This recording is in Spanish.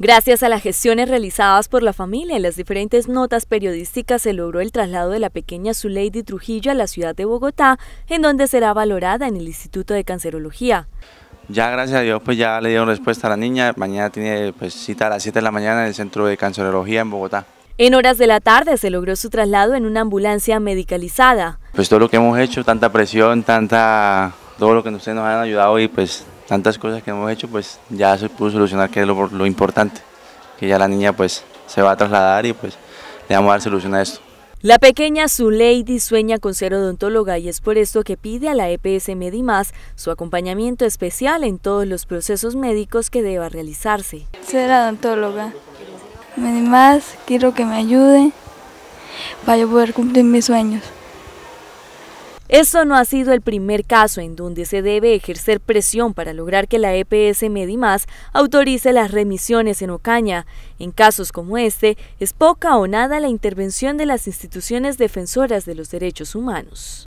Gracias a las gestiones realizadas por la familia y las diferentes notas periodísticas se logró el traslado de la pequeña Zuleidi Trujillo a la ciudad de Bogotá, en donde será valorada en el Instituto de Cancerología. Ya gracias a Dios pues ya le dieron respuesta a la niña, mañana tiene pues, cita a las 7 de la mañana en el Centro de Cancerología en Bogotá. En horas de la tarde se logró su traslado en una ambulancia medicalizada. Pues todo lo que hemos hecho, tanta presión, tanta todo lo que ustedes nos han ayudado y pues tantas cosas que hemos hecho, pues ya se pudo solucionar, que es lo, importante, que ya la niña pues se va a trasladar y pues le vamos a dar solución a esto. La pequeña Zuleidy sueña con ser odontóloga y es por esto que pide a la EPS Medimás su acompañamiento especial en todos los procesos médicos que deba realizarse. Ser odontóloga. Medimás, quiero que me ayude para yo poder cumplir mis sueños. Eso no ha sido el primer caso en donde se debe ejercer presión para lograr que la EPS Medimás autorice las remisiones en Ocaña. En casos como este, es poca o nada la intervención de las instituciones defensoras de los derechos humanos.